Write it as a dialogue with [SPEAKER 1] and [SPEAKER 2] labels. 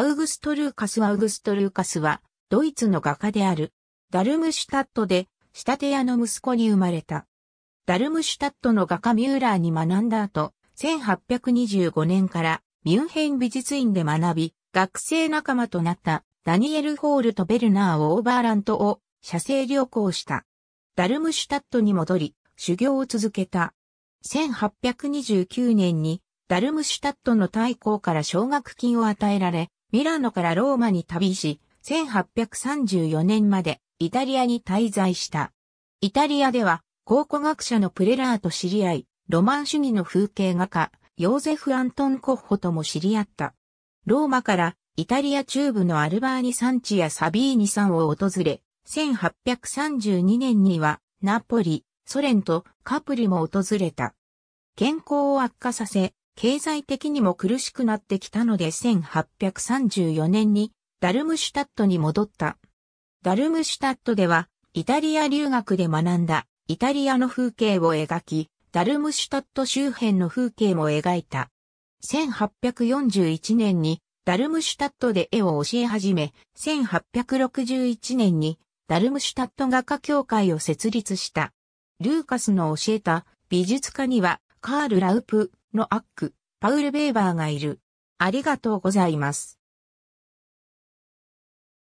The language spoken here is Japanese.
[SPEAKER 1] アウグスト・ルーカス・アウグスト・ルーカスは、ドイツの画家である。ダルムシュタッ
[SPEAKER 2] トで、仕立て屋の息子に生まれた。ダルムシュタットの画家ミューラーに学んだ後、1825年からミュンヘン美術院で学び、学生仲間となったダニエル・ホールとベルナー・オーバーラントを写生旅行した。ダルムシュタットに戻り、修行を続けた。1829年にダルムシュタットの大公から奨学金を与えられ、ミラノからローマに旅し、1834年までイタリアに滞在した。イタリアでは考古学者のプレラーと知り合い、ロマン主義の風景画家、ヨーゼフ・アントン・コッホとも知り合った。ローマからイタリア中部のアルバーニ山地やサビーニ山を訪れ、1832年にはナポリ、ソ連とカプリも訪れた。健康を悪化させ、経済的にも苦しくなってきたので1834年にダルムシュタットに戻った。ダルムシュタットではイタリア留学で学んだイタリアの風景を描き、ダルムシュタット周辺の風景も描いた。1841年にダルムシュタットで絵を教え始め、1861年にダルムシュタット画家協会を設立した。ルーカスの教えた美術家にはカー
[SPEAKER 1] ル・ラウプ、のアック、パウル・ベーバーがいる。ありがとうございます。